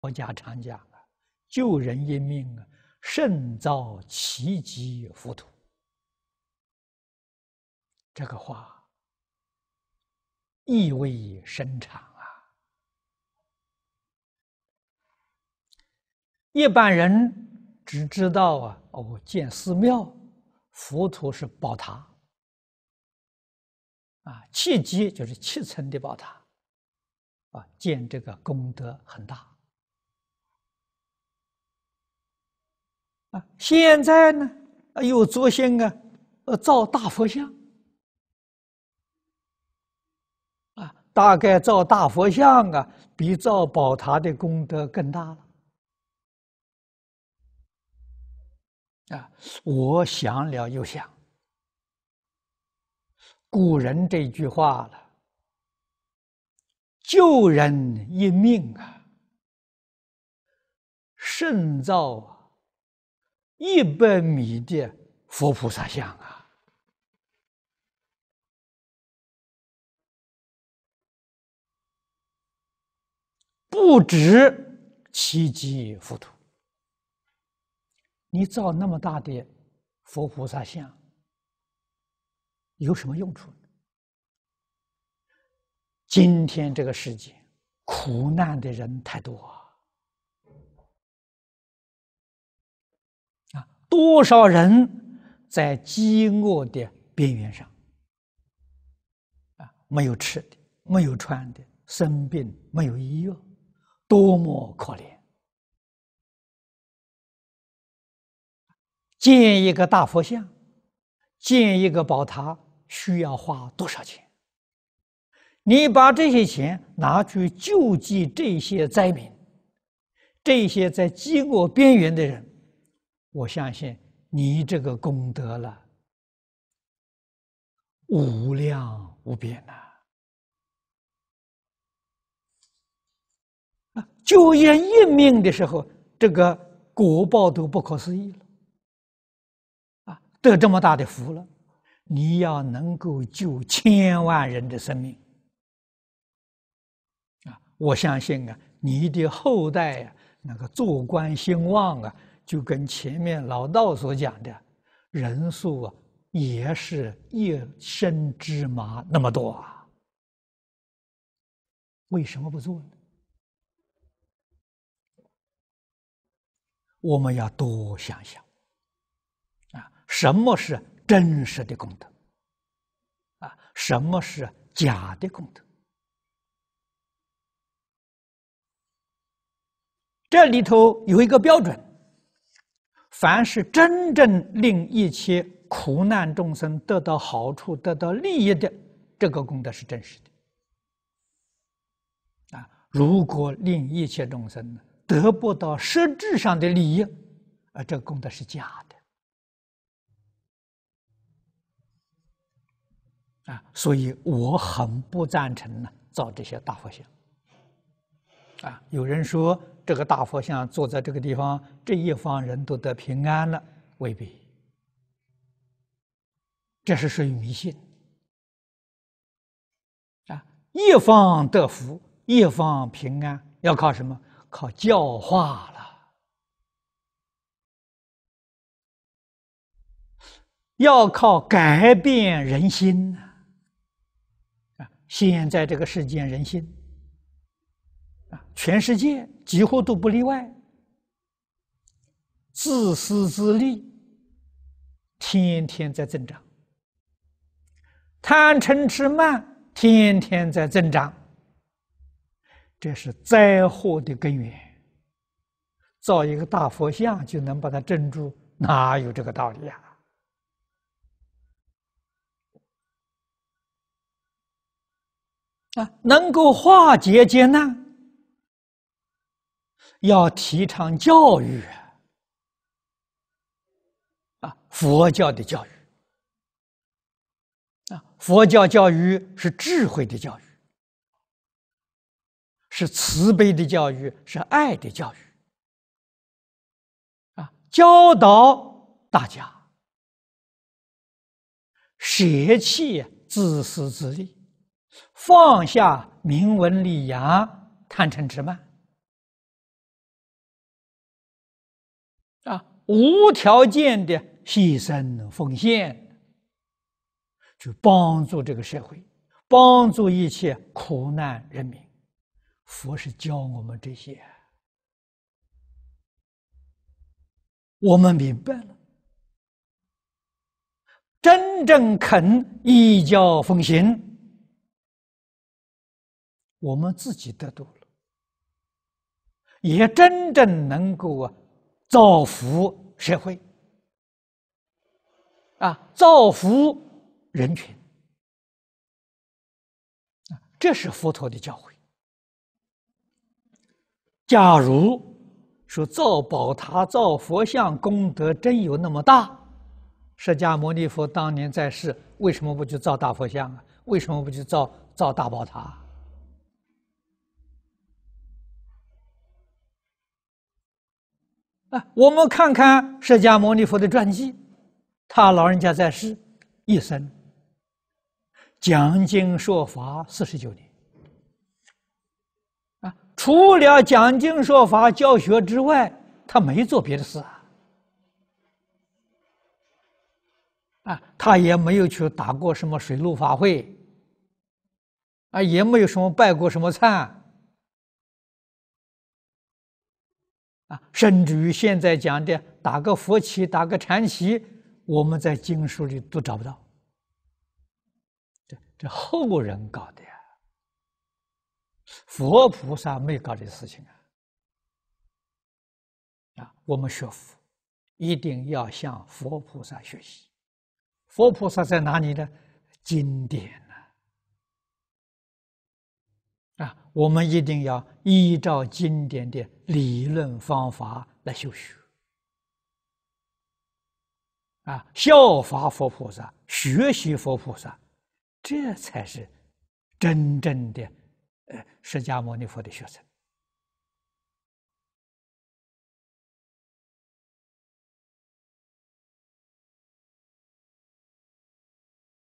佛家常讲啊，救人一命啊，胜造七级浮屠。这个话意味深长啊。一般人只知道啊，哦，建寺庙，浮屠是宝塔，啊，七机就是七层的宝塔，啊，建这个功德很大。啊，现在呢，又做些个，呃，造大佛像，啊，大概造大佛像啊，比造宝塔的功德更大了。啊，我想了又想，古人这句话了，救人一命啊，甚造。啊。一百米的佛菩萨像啊，不止七级浮屠。你造那么大的佛菩萨像，有什么用处？今天这个世界，苦难的人太多。多少人在饥饿的边缘上啊？没有吃的，没有穿的，生病没有医药，多么可怜！建一个大佛像，建一个宝塔，需要花多少钱？你把这些钱拿去救济这些灾民，这些在饥饿边缘的人。我相信你这个功德了，无量无边呐！啊，救业一命的时候，这个果报都不可思议了。啊，得这么大的福了，你要能够救千万人的生命，啊，我相信啊，你的后代啊，那个做官兴旺啊。就跟前面老道所讲的，人数啊，也是一身芝麻那么多啊，为什么不做呢？我们要多想想啊，什么是真实的功德？啊，什么是假的功德？这里头有一个标准。凡是真正令一切苦难众生得到好处、得到利益的，这个功德是真实的啊。如果令一切众生得不到实质上的利益，啊，这个功德是假的啊。所以我很不赞成呢造这些大佛像。啊，有人说这个大佛像坐在这个地方，这一方人都得平安了，未必。这是属于迷信啊！一方得福，一方平安，要靠什么？靠教化了，要靠改变人心呐！啊，现在这个世间人心。全世界几乎都不例外，自私自利，天天在增长；贪嗔痴慢，天天在增长。这是灾祸的根源。造一个大佛像就能把它镇住，哪有这个道理啊？啊，能够化解劫难。要提倡教育啊，佛教的教育啊，佛教教育是智慧的教育，是慈悲的教育，是爱的教育啊，教导大家舍弃自私自利，放下名文利牙贪嗔痴慢。无条件的牺牲奉献，去帮助这个社会，帮助一切苦难人民。佛是教我们这些，我们明白了，真正肯一教奉行，我们自己得多了，也真正能够啊。造福社会，啊，造福人群，这是佛陀的教诲。假如说造宝塔、造佛像功德真有那么大，释迦牟尼佛当年在世，为什么不去造大佛像啊？为什么不去造造大宝塔？啊，我们看看释迦牟尼佛的传记，他老人家在世一生讲经说法四十九年啊，除了讲经说法教学之外，他没做别的事啊。啊，他也没有去打过什么水陆法会，啊，也没有什么拜过什么忏。啊，甚至于现在讲的打个佛旗、打个禅旗，我们在经书里都找不到。这这后人搞的，呀，佛菩萨没搞的事情啊！啊，我们学佛一定要向佛菩萨学习，佛菩萨在哪里呢？经典。啊，我们一定要依照经典的理论方法来修学。啊，效法佛菩萨，学习佛菩萨，这才是真正的呃释迦牟尼佛的学生。